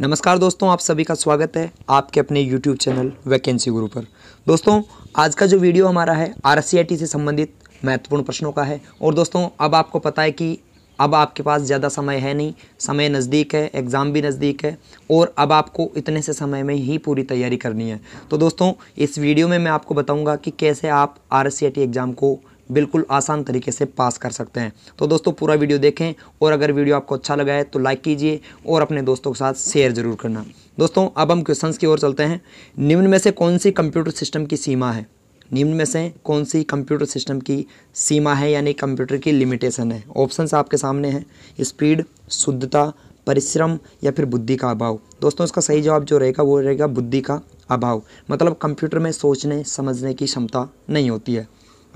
नमस्कार दोस्तों आप सभी का स्वागत है आपके अपने YouTube चैनल वैकेंसी गुरु पर दोस्तों आज का जो वीडियो हमारा है आर से संबंधित महत्वपूर्ण प्रश्नों का है और दोस्तों अब आपको पता है कि अब आपके पास ज़्यादा समय है नहीं समय नज़दीक है एग्ज़ाम भी नज़दीक है और अब आपको इतने से समय में ही पूरी तैयारी करनी है तो दोस्तों इस वीडियो में मैं आपको बताऊँगा कि कैसे आप आर एग्ज़ाम को बिल्कुल आसान तरीके से पास कर सकते हैं तो दोस्तों पूरा वीडियो देखें और अगर वीडियो आपको अच्छा लगा है तो लाइक कीजिए और अपने दोस्तों के साथ शेयर ज़रूर करना दोस्तों अब हम क्वेश्चन की ओर चलते हैं निम्न में से कौन सी कंप्यूटर सिस्टम की सीमा है निम्न में से कौन सी कंप्यूटर सिस्टम की सीमा है यानी कंप्यूटर की लिमिटेशन है ऑप्शन आपके सामने हैं स्पीड शुद्धता परिश्रम या फिर बुद्धि का अभाव दोस्तों इसका सही जवाब जो रहेगा वो रहेगा बुद्धि का अभाव मतलब कंप्यूटर में सोचने समझने की क्षमता नहीं होती है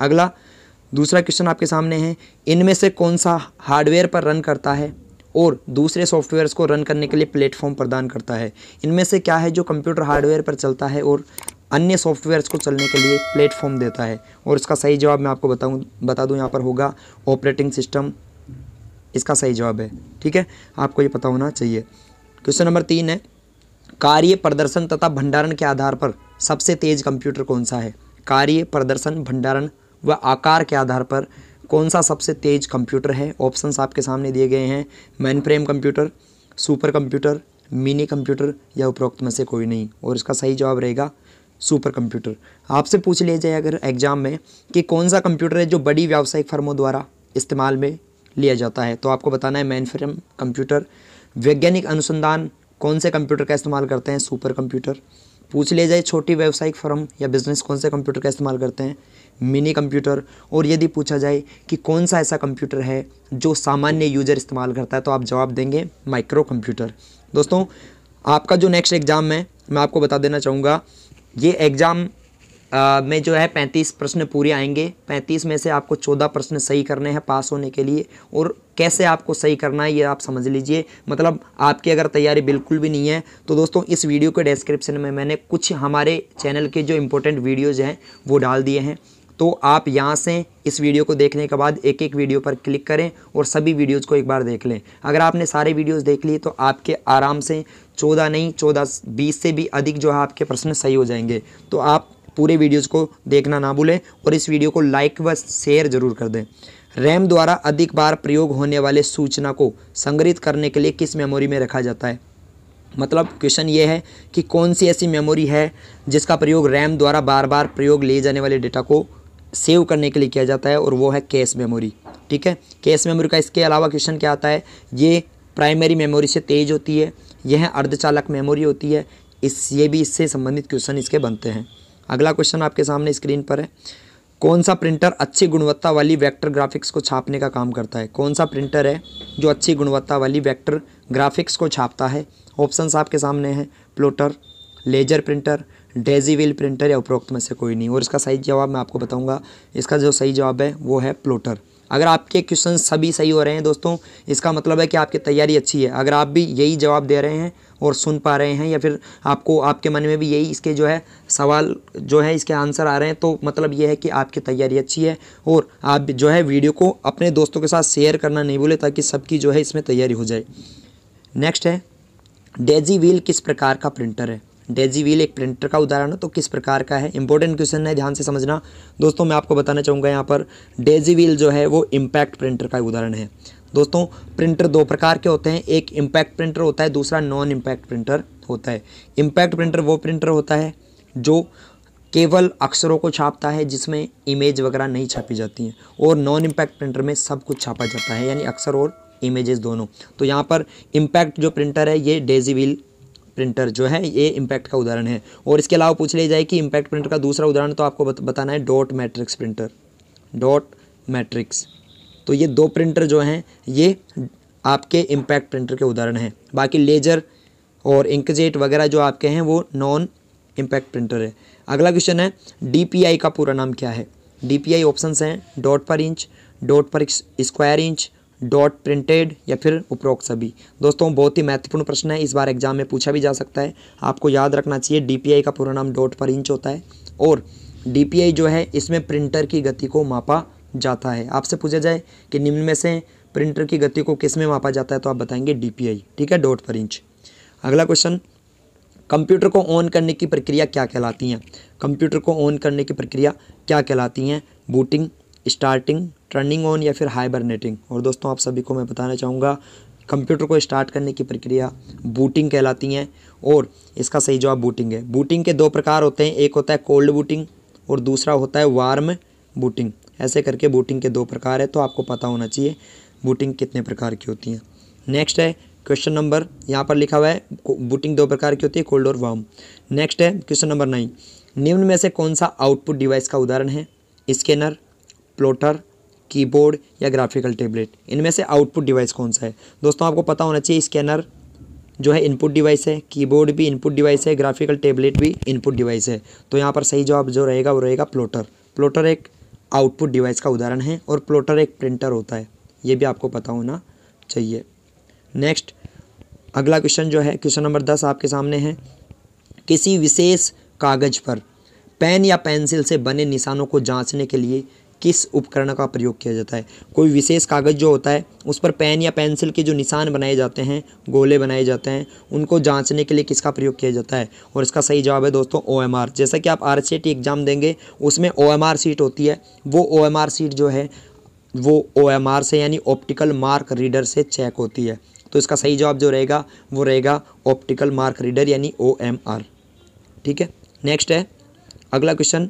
अगला दूसरा क्वेश्चन आपके सामने है इनमें से कौन सा हार्डवेयर पर रन करता है और दूसरे सॉफ्टवेयर्स को रन करने के लिए प्लेटफॉर्म प्रदान करता है इनमें से क्या है जो कंप्यूटर हार्डवेयर पर चलता है और अन्य सॉफ्टवेयर्स को चलने के लिए प्लेटफॉर्म देता है और इसका सही जवाब मैं आपको बताऊँ बता दूँ यहाँ पर होगा ऑपरेटिंग सिस्टम इसका सही जवाब है ठीक है आपको ये पता होना चाहिए क्वेश्चन नंबर तीन है कार्य प्रदर्शन तथा भंडारण के आधार पर सबसे तेज कंप्यूटर कौन सा है कार्य प्रदर्शन भंडारण व आकार के आधार पर कौन सा सबसे तेज कंप्यूटर है ऑप्शंस आपके सामने दिए गए हैं mainframe computer super computer mini computer या उपरोक्त में से कोई नहीं और इसका सही जवाब रहेगा सुपर कंप्यूटर आपसे पूछ लिया जाए अगर एग्ज़ाम में कि कौन सा कंप्यूटर है जो बड़ी व्यावसायिक फर्मों द्वारा इस्तेमाल में लिया जाता है तो आपको बताना है मैन फ्रेम कंप्यूटर वैज्ञानिक अनुसंधान कौन से कंप्यूटर का इस्तेमाल करते हैं सुपर कंप्यूटर पूछ लिया जाए छोटी व्यावसायिक फर्म या बिजनेस कौन से कंप्यूटर का इस्तेमाल करते हैं मिनी कंप्यूटर और यदि पूछा जाए कि कौन सा ऐसा कंप्यूटर है जो सामान्य यूजर इस्तेमाल करता है तो आप जवाब देंगे माइक्रो कंप्यूटर दोस्तों आपका जो नेक्स्ट एग्ज़ाम है मैं आपको बता देना चाहूँगा ये एग्ज़ाम आ, में जो है पैंतीस प्रश्न पूरे आएंगे पैंतीस में से आपको चौदह प्रश्न सही करने हैं पास होने के लिए और कैसे आपको सही करना है ये आप समझ लीजिए मतलब आपकी अगर तैयारी बिल्कुल भी नहीं है तो दोस्तों इस वीडियो के डिस्क्रिप्शन में मैंने कुछ हमारे चैनल के जो इम्पोर्टेंट वीडियोज़ हैं वो डाल दिए हैं तो आप यहाँ से इस वीडियो को देखने के बाद एक एक वीडियो पर क्लिक करें और सभी वीडियोज़ को एक बार देख लें अगर आपने सारे वीडियोज़ देख लिए तो आपके आराम से चौदह नहीं चौदह बीस से भी अधिक जो है आपके प्रश्न सही हो जाएंगे तो आप पूरे वीडियोस को देखना ना भूलें और इस वीडियो को लाइक व शेयर जरूर कर दें रैम द्वारा अधिक बार प्रयोग होने वाले सूचना को संग्रहित करने के लिए किस मेमोरी में रखा जाता है मतलब क्वेश्चन ये है कि कौन सी ऐसी मेमोरी है जिसका प्रयोग रैम द्वारा बार बार प्रयोग लिए जाने वाले डेटा को सेव करने के लिए किया जाता है और वो है कैश मेमोरी ठीक है कैश मेमोरी का इसके अलावा क्वेश्चन क्या आता है ये प्राइमरी मेमोरी से तेज होती है यह अर्धचालक मेमोरी होती है इस ये भी इससे संबंधित क्वेश्चन इसके बनते हैं अगला क्वेश्चन आपके सामने स्क्रीन पर है कौन सा प्रिंटर अच्छी गुणवत्ता वाली वेक्टर ग्राफिक्स को छापने का काम करता है कौन सा प्रिंटर है जो अच्छी गुणवत्ता वाली वेक्टर ग्राफिक्स को छापता है ऑप्शंस आपके सामने हैं plotter laser printer daisy wheel printer या उपरोक्त में से कोई नहीं और इसका सही जवाब मैं आपको बताऊंगा इसका जो सही जवाब है वो है प्लोटर अगर आपके क्वेश्चन सभी सही हो रहे हैं दोस्तों इसका मतलब है कि आपकी तैयारी अच्छी है अगर आप भी यही जवाब दे रहे हैं और सुन पा रहे हैं या फिर आपको आपके मन में भी यही इसके जो है सवाल जो है इसके आंसर आ रहे हैं तो मतलब ये है कि आपकी तैयारी अच्छी है और आप जो है वीडियो को अपने दोस्तों के साथ शेयर करना नहीं भूलें ताकि सबकी जो है इसमें तैयारी हो जाए नेक्स्ट है डेजी व्हील किस प्रकार का प्रिंटर है डेजी व्हील एक प्रिंटर का उदाहरण है तो किस प्रकार का है इंपॉर्टेंट क्वेश्चन है ध्यान से समझना दोस्तों मैं आपको बताना चाहूँगा यहाँ पर डेजी व्हील जो है वो इम्पैक्ट प्रिंटर का उदाहरण है दोस्तों प्रिंटर दो प्रकार के होते हैं एक इम्पैक्ट प्रिंटर होता है दूसरा नॉन इम्पैक्ट प्रिंटर होता है इम्पैक्ट प्रिंटर वो प्रिंटर होता है जो केवल अक्षरों को छापता है जिसमें इमेज वगैरह नहीं छापी जाती हैं और नॉन इम्पैक्ट प्रिंटर में सब कुछ छापा जाता है यानी अक्षर और इमेजेस दोनों तो यहाँ पर इम्पैक्ट जो प्रिंटर है ये डेजी व्हील प्रिंटर जो है ये इम्पैक्ट का उदाहरण है और इसके अलावा पूछ लिया जाए कि इम्पैक्ट प्रिंटर का दूसरा उदाहरण तो आपको बताना है dot matrix printer dot matrix तो ये दो प्रिंटर जो हैं ये आपके इम्पैक्ट प्रिंटर के उदाहरण हैं बाकी लेजर और इंकजेट वगैरह जो आपके हैं वो नॉन इम्पैक्ट प्रिंटर है अगला क्वेश्चन है डी का पूरा नाम क्या है डी पी हैं dot per inch dot per square inch dot printed या फिर उपरोक्त सभी दोस्तों बहुत ही महत्वपूर्ण प्रश्न है इस बार एग्जाम में पूछा भी जा सकता है आपको याद रखना चाहिए डी का पूरा नाम डॉट पर इंच होता है और डी जो है इसमें प्रिंटर की गति को मापा जाता है आपसे पूछा जाए कि निम्न में से प्रिंटर की गति को किस में मापा जाता है तो आप बताएंगे डी ठीक है डॉट पर इंच अगला क्वेश्चन कंप्यूटर को ऑन करने की प्रक्रिया क्या कहलाती है कंप्यूटर को ऑन करने की प्रक्रिया क्या कहलाती हैं बूटिंग स्टार्टिंग टर्निंग ऑन या फिर हाइबरनेटिंग और दोस्तों आप सभी को मैं बताना चाहूँगा कंप्यूटर को स्टार्ट करने की प्रक्रिया बूटिंग कहलाती हैं और इसका सही जवाब बूटिंग है बूटिंग के दो प्रकार होते हैं एक होता है कोल्ड बूटिंग और दूसरा होता है वार्म बूटिंग ऐसे करके बूटिंग के दो प्रकार है तो आपको पता होना चाहिए बूटिंग कितने प्रकार की होती हैं नेक्स्ट है क्वेश्चन नंबर यहाँ पर लिखा हुआ है बूटिंग दो प्रकार की होती है कोल्ड और वार्म नेक्स्ट है क्वेश्चन नंबर नाइन निम्न में से कौन सा आउटपुट डिवाइस का उदाहरण है स्कैनर प्लोटर कीबोर्ड या ग्राफिकल टेबलेट इनमें से आउटपुट डिवाइस कौन सा है दोस्तों आपको पता होना चाहिए स्कैनर जो है इनपुट डिवाइस है कीबोर्ड भी इनपुट डिवाइस है ग्राफिकल टेबलेट भी इनपुट डिवाइस है तो यहाँ पर सही जवाब जो रहेगा वो रहेगा प्लोटर प्लोटर एक आउटपुट डिवाइस का उदाहरण है और प्लॉटर एक प्रिंटर होता है ये भी आपको पता होना चाहिए नेक्स्ट अगला क्वेश्चन जो है क्वेश्चन नंबर दस आपके सामने है किसी विशेष कागज़ पर पेन या पेंसिल से बने निशानों को जांचने के लिए किस उपकरण का प्रयोग किया जाता है कोई विशेष कागज़ जो होता है उस पर पेन या पेंसिल के जो निशान बनाए जाते हैं गोले बनाए जाते हैं उनको जांचने के लिए किसका प्रयोग किया जाता है और इसका सही जवाब है दोस्तों ओ एम आर जैसा कि आप आर सी एग्ज़ाम देंगे उसमें ओ एम आर सीट होती है वो ओ एम आर सीट जो है वो ओ एम आर से यानी ऑप्टिकल मार्क रीडर से चेक होती है तो इसका सही जवाब जो रहेगा वो रहेगा ऑप्टिकल मार्क रीडर यानी ओ एम आर ठीक है नेक्स्ट है अगला क्वेश्चन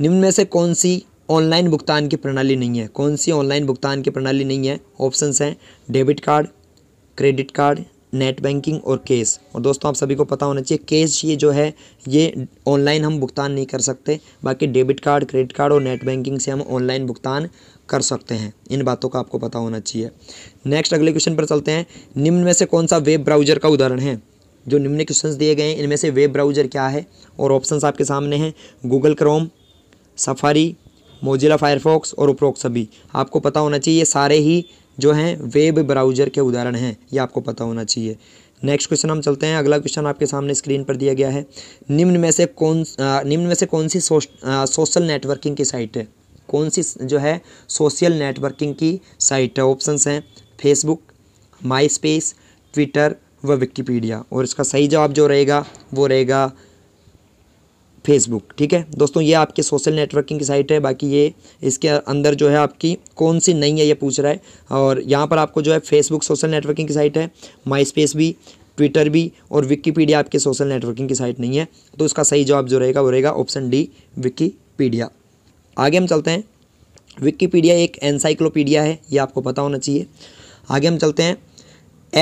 निम्न में से कौन सी ऑनलाइन भुगतान की प्रणाली नहीं है कौन सी ऑनलाइन भुगतान की प्रणाली नहीं है ऑप्शंस हैं debit card credit card net banking और कैश और दोस्तों आप सभी को पता होना चाहिए कैश ये जो है ये ऑनलाइन हम भुगतान नहीं कर सकते बाकी डेबिट कार्ड क्रेडिट कार्ड और नेट बैंकिंग से हम ऑनलाइन भुगतान कर सकते हैं इन बातों का आपको पता होना चाहिए नेक्स्ट अगले क्वेश्चन पर चलते हैं निम्न में से कौन सा वेब ब्राउजर का उदाहरण है जो निम्न क्वेश्चन दिए गए हैं इनमें से वेब ब्राउजर क्या है और ऑप्शंस आपके सामने हैं Google Chrome Safari Mozilla Firefox और उपरोक्त सभी आपको पता होना चाहिए सारे ही जो हैं वेब ब्राउज़र के उदाहरण हैं ये आपको पता होना चाहिए नेक्स्ट क्वेश्चन हम चलते हैं अगला क्वेश्चन आपके सामने स्क्रीन पर दिया गया है निम्न में से कौन निम्न में से कौन सी सोशल नेटवर्किंग की साइट है कौन सी जो है सोशल नेटवर्किंग की साइट है ऑप्शंस हैं फेसबुक माई स्पेस ट्विटर व विकीपीडिया और इसका सही जवाब जो रहेगा वो रहेगा फेसबुक ठीक है दोस्तों ये आपके सोशल नेटवर्किंग की साइट है बाकी ये इसके अंदर जो है आपकी कौन सी नहीं है ये पूछ रहा है और यहाँ पर आपको जो है फेसबुक सोशल नेटवर्किंग की साइट है माई स्पेस भी ट्विटर भी और विकीपीडिया आपके सोशल नेटवर्किंग की साइट नहीं है तो इसका सही जवाब जो रहेगा वो रहेगा ऑप्शन डी विकीपीडिया आगे हम चलते हैं विकीपीडिया एक एनसाइक्लोपीडिया है ये आपको पता होना चाहिए आगे हम चलते हैं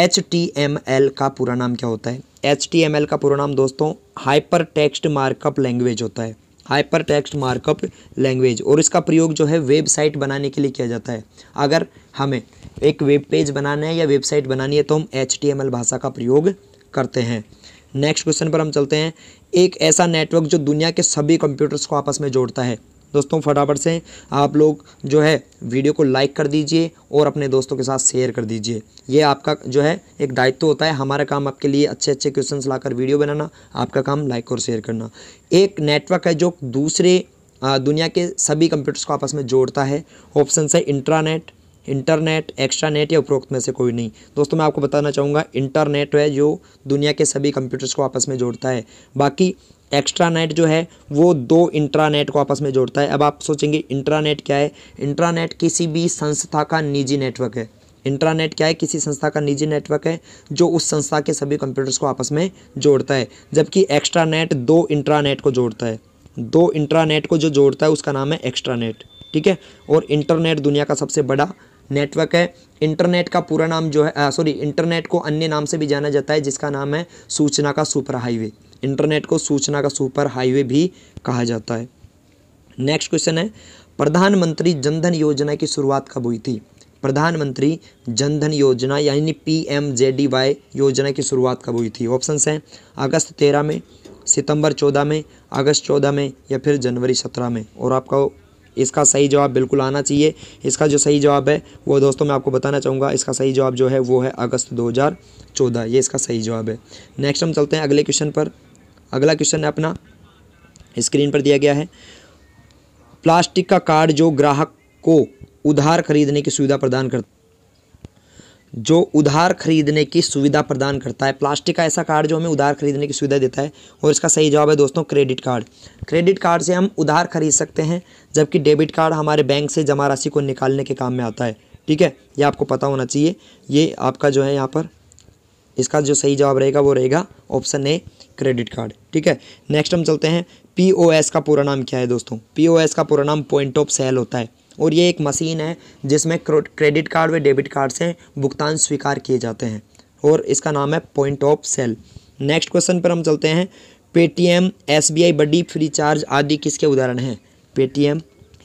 एच टी एम एल का पूरा नाम क्या होता है एच का पूरा नाम दोस्तों हाइपर टेक्स्ट मार्कअप लैंग्वेज होता है हाइपर टेक्स्ट मार्कअप लैंग्वेज और इसका प्रयोग जो है वेबसाइट बनाने के लिए किया जाता है अगर हमें एक वेब पेज बनाना है या वेबसाइट बनानी है तो हम एच भाषा का प्रयोग करते हैं नेक्स्ट क्वेश्चन पर हम चलते हैं एक ऐसा नेटवर्क जो दुनिया के सभी कंप्यूटर्स को आपस में जोड़ता है दोस्तों फटाफट से आप लोग जो है वीडियो को लाइक कर दीजिए और अपने दोस्तों के साथ शेयर कर दीजिए ये आपका जो है एक दायित्व होता है हमारा काम आपके लिए अच्छे अच्छे क्वेश्चंस लाकर वीडियो बनाना आपका काम लाइक और शेयर करना एक नेटवर्क है जो दूसरे दुनिया के सभी कंप्यूटर्स को आपस में जोड़ता है ऑप्शन है इंट्रानेट इंटरनेट एक्स्ट्रा नेट या उपरोक्त में से कोई नहीं दोस्तों मैं आपको बताना चाहूँगा इंटरनेट है जो दुनिया के सभी कंप्यूटर्स को आपस में जोड़ता है बाकी एक्स्ट्रानेट जो है वो दो इंट्रानेट को आपस में जोड़ता है अब आप सोचेंगे इंट्रानेट क्या है इंट्रानेट किसी भी संस्था का निजी नेटवर्क है इंट्रानेट क्या है किसी संस्था का निजी नेटवर्क है जो उस संस्था के सभी कंप्यूटर्स को आपस में जोड़ता है जबकि एक्स्ट्रानेट दो इंट्रानेट को जोड़ता है दो इंट्रानेट को जो जोड़ता है उसका नाम है एक्स्ट्रानेट ठीक है और इंटरनेट दुनिया का सबसे बड़ा नेटवर्क है इंटरनेट का पूरा नाम जो है सॉरी इंटरनेट को अन्य नाम से भी जाना जाता है जिसका नाम है सूचना का सुपर हाईवे इंटरनेट को सूचना का सुपर हाईवे भी कहा जाता है नेक्स्ट क्वेश्चन है प्रधानमंत्री जनधन योजना की शुरुआत कब हुई थी प्रधानमंत्री जनधन योजना यानी P M J D Y योजना की शुरुआत कब हुई थी ऑप्शंस हैं अगस्त तेरह में सितंबर चौदह में अगस्त चौदह में या फिर जनवरी सत्रह में और आपका इसका सही जवाब बिल्कुल आना चाहिए इसका जो सही जवाब है वो दोस्तों मैं आपको बताना चाहूँगा इसका सही जवाब जो है वो है अगस्त दो ये इसका सही जवाब है नेक्स्ट हम चलते हैं अगले क्वेश्चन पर अगला क्वेश्चन है अपना स्क्रीन पर दिया गया है प्लास्टिक का कार्ड जो ग्राहक को उधार खरीदने की सुविधा प्रदान कर जो उधार खरीदने की सुविधा प्रदान करता है प्लास्टिक का ऐसा कार्ड जो हमें उधार खरीदने की सुविधा देता है और इसका सही जवाब है दोस्तों क्रेडिट कार्ड क्रेडिट कार्ड से हम उधार खरीद सकते हैं जबकि डेबिट कार्ड हमारे बैंक से जमा राशि को निकालने के काम में आता है ठीक है ये आपको पता होना चाहिए ये आपका जो है यहाँ पर इसका जो सही जवाब रहेगा वो रहेगा ऑप्शन ए क्रेडिट कार्ड ठीक है नेक्स्ट हम चलते हैं पी का पूरा नाम क्या है दोस्तों पी का पूरा नाम पॉइंट ऑफ सेल होता है और ये एक मशीन है जिसमें क्रेडिट कार्ड व डेबिट कार्ड से भुगतान स्वीकार किए जाते हैं और इसका नाम है point of sale next question पर हम चलते हैं Paytm S B I Buddy Freecharge आदि किसके उदाहरण हैं Paytm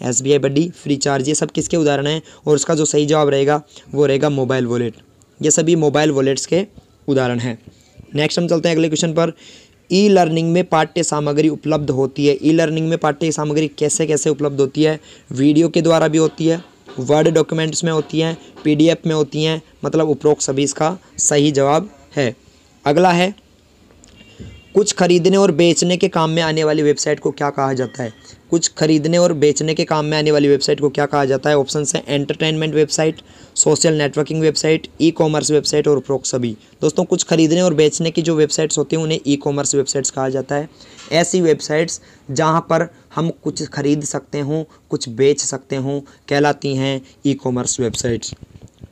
S B I Buddy Freecharge ये सब किसके उदाहरण हैं और इसका जो सही जवाब रहेगा वो रहेगा मोबाइल वॉलेट ये सभी मोबाइल वॉलेट्स के उदाहरण है नेक्स्ट हम चलते हैं अगले क्वेश्चन पर ई लर्निंग में पाठ्य सामग्री उपलब्ध होती है ई लर्निंग में पाठ्य सामग्री कैसे कैसे उपलब्ध होती है वीडियो के द्वारा भी होती है वर्ड डॉक्यूमेंट्स में होती हैं पीडीएफ में होती हैं मतलब उपरोक्त सभी इसका सही जवाब है अगला है कुछ खरीदने और बेचने के काम में आने वाली वेबसाइट को क्या कहा जाता है कुछ खरीदने और बेचने के काम में आने वाली वेबसाइट को क्या कहा जाता है ऑप्शन है entertainment website social networking website e commerce website और प्रोक सभी दोस्तों कुछ खरीदने और बेचने की जो वेबसाइट्स होती हैं उन्हें ई कॉमर्स वेबसाइट्स कहा जाता है ऐसी वेबसाइट्स जहाँ पर हम कुछ खरीद सकते हों कुछ बेच सकते हों कहलाती हैं ई कॉमर्स वेबसाइट्स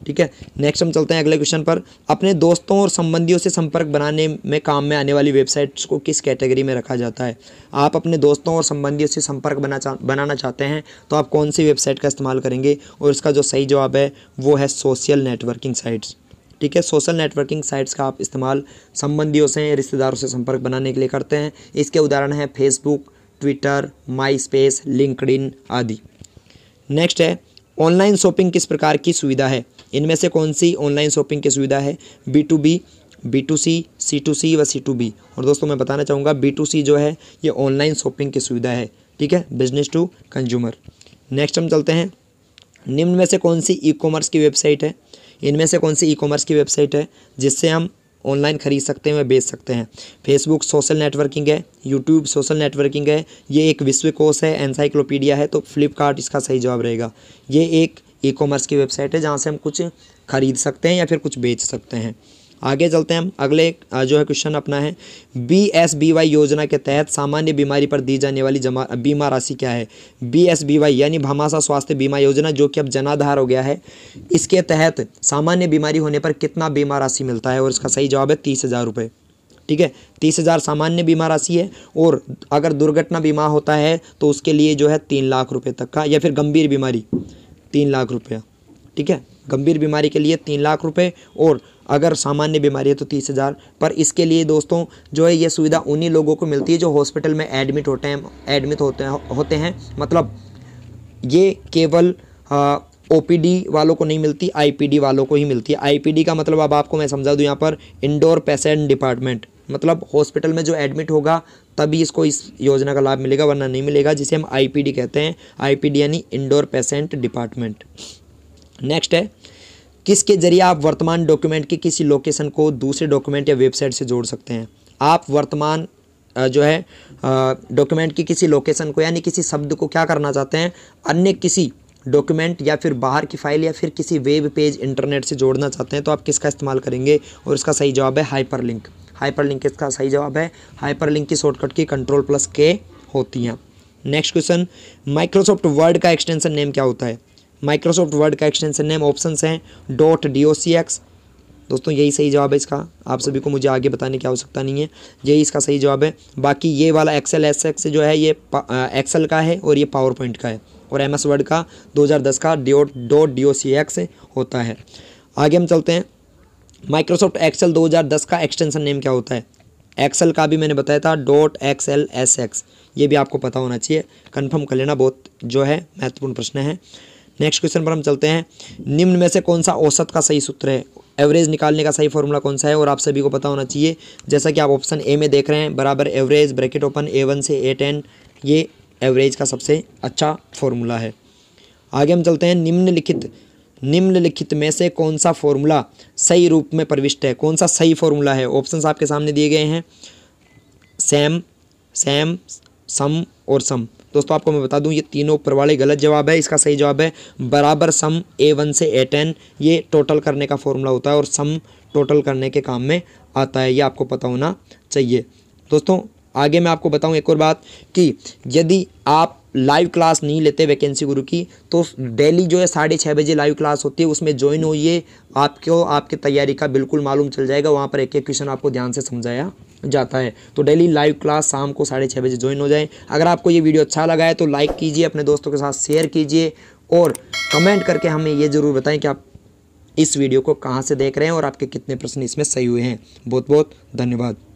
ठीक है नेक्स्ट हम चलते हैं अगले क्वेश्चन पर अपने दोस्तों और संबंधियों से संपर्क बनाने में काम में आने वाली वेबसाइट्स को किस कैटेगरी में रखा जाता है आप अपने दोस्तों और संबंधियों से संपर्क बना चा, बनाना चाहते हैं तो आप कौन सी वेबसाइट का इस्तेमाल करेंगे और इसका जो सही जवाब है वो है सोशल नेटवर्किंग साइट्स ठीक है सोशल नेटवर्किंग साइट्स का आप इस्तेमाल संबंधियों से रिश्तेदारों से संपर्क बनाने के लिए करते हैं इसके उदाहरण हैं फेसबुक ट्विटर माई स्पेस आदि नेक्स्ट है ऑनलाइन शॉपिंग किस प्रकार की सुविधा है इनमें से कौन सी ऑनलाइन शॉपिंग की सुविधा है B to B B to C C to C व सी टू बी और दोस्तों मैं बताना चाहूँगा बी टू सी जो है ये ऑनलाइन शॉपिंग की सुविधा है ठीक है बिजनेस टू कंज्यूमर नेक्स्ट हम चलते हैं निम्न में से कौन सी ई कॉमर्स की वेबसाइट है इनमें से कौन सी ई कॉमर्स की वेबसाइट है जिससे हम ऑनलाइन खरीद सकते हैं व बेच सकते हैं फेसबुक सोशल नेटवर्किंग है यूट्यूब सोशल नेटवर्किंग है ये एक विश्व कोश है एनसाइक्लोपीडिया है तो फ्लिपकार्ट इसका सही जवाब रहेगा ये एक ई कॉमर्स की वेबसाइट है जहाँ से हम कुछ खरीद सकते हैं या फिर कुछ बेच सकते हैं आगे चलते हैं हम अगले जो है क्वेश्चन अपना है बी एस बी वाई योजना के तहत सामान्य बीमारी पर दी जाने वाली जमा बीमा राशि क्या है बी एस बी वाई यानी भमाशा स्वास्थ्य बीमा योजना जो कि अब जनाधार हो गया है इसके तहत सामान्य बीमारी होने पर कितना बीमा राशि मिलता है और इसका सही जवाब है तीस हज़ार रुपये ठीक है तीस हज़ार सामान्य बीमा राशि है और अगर दुर्घटना बीमा होता है तो उसके लिए जो है तीन लाख रुपये तक का या फिर गंभीर बीमारी तीन लाख रुपये ठीक है गंभीर बीमारी के लिए तीन लाख रुपये और अगर सामान्य बीमारी है तो तीस हज़ार पर इसके लिए दोस्तों जो है ये सुविधा उन्हीं लोगों को मिलती है जो हॉस्पिटल में एडमिट होते हैं एडमिट होते हैं होते हैं मतलब ये केवल ओपीडी वालों को नहीं मिलती आईपीडी वालों को ही मिलती है आईपीडी का मतलब अब आपको मैं समझा दूँ यहाँ पर इंडोर पेशेंट डिपार्टमेंट मतलब हॉस्पिटल में जो एडमिट होगा तभी इसको इस योजना का लाभ मिलेगा वरना नहीं मिलेगा जिसे हम आईपीडी कहते हैं आईपीडी यानी इंडोर पेशेंट डिपार्टमेंट नेक्स्ट है किसके जरिए आप वर्तमान डॉक्यूमेंट की किसी लोकेशन को दूसरे डॉक्यूमेंट या वेबसाइट से जोड़ सकते हैं आप वर्तमान जो है डॉक्यूमेंट की किसी लोकेशन को यानी किसी शब्द को क्या करना चाहते हैं अन्य किसी डॉक्यूमेंट या फिर बाहर की फाइल या फिर किसी वेब पेज इंटरनेट से जोड़ना चाहते हैं तो आप किसका इस्तेमाल करेंगे और इसका सही जवाब है हाइपरलिंक हाइपर लिंक इसका सही जवाब है हाइपर लिंक की shortcut key control plus K होती हैं नेक्स्ट क्वेश्चन माइक्रोसॉफ्ट वर्ड का एक्सटेंशन नेम क्या होता है माइक्रोसॉफ्ट वर्ड का एक्सटेंशन नेम ऑप्शन हैं dot D O C X दोस्तों यही सही जवाब है इसका आप सभी को मुझे आगे बताने की आवश्यकता नहीं है यही इसका सही जवाब है बाकी ये वाला एक्सेल एस एक्स जो है ये एक्सेल का है और ये पावर पॉइंट का है और एम एस वर्ड का 2010 का dot dot D O C X होता है आगे हम चलते हैं माइक्रोसॉफ्ट एक्सेल 2010 का एक्सटेंशन नेम क्या होता है एक्सेल का भी मैंने बताया था dot X L S X ये भी आपको पता होना चाहिए कन्फर्म कर लेना बहुत जो है महत्वपूर्ण प्रश्न है नेक्स्ट क्वेश्चन पर हम चलते हैं निम्न में से कौन सा औसत का सही सूत्र है एवरेज निकालने का सही फॉर्मूला कौन सा है और आप सभी को पता होना चाहिए जैसा कि आप ऑप्शन ए में देख रहे हैं बराबर average bracket open A one से ए टेन ये एवरेज का सबसे अच्छा फॉर्मूला है आगे हम चलते हैं निम्नलिखित निम्नलिखित में से कौन सा फॉर्मूला सही रूप में प्रविष्ट है कौन सा सही फॉर्मूला है ऑप्शन आपके सामने दिए गए हैं सैम सैम सम और सम दोस्तों आपको मैं बता दूं ये तीनों ऊपर वाले गलत जवाब है इसका सही जवाब है बराबर सम ए वन से ए टेन ये टोटल करने का फॉर्मूला होता है और सम टोटल करने के काम में आता है ये आपको पता होना चाहिए दोस्तों आगे मैं आपको बताऊं एक और बात कि यदि आप लाइव क्लास नहीं लेते वैकेंसी गुरु की तो डेली जो है साढ़े छः बजे लाइव क्लास होती है उसमें ज्वाइन होइए आपको आपकी तैयारी का बिल्कुल मालूम चल जाएगा वहाँ पर एक एक क्वेश्चन आपको ध्यान से समझाया जाता है तो डेली लाइव क्लास शाम को साढ़े छः बजे ज्वाइन हो जाए अगर आपको ये वीडियो अच्छा लगा है तो लाइक कीजिए अपने दोस्तों के साथ शेयर कीजिए और कमेंट करके हमें ये ज़रूर बताएँ कि आप इस वीडियो को कहाँ से देख रहे हैं और आपके कितने प्रश्न इसमें सही हुए हैं बहुत बहुत धन्यवाद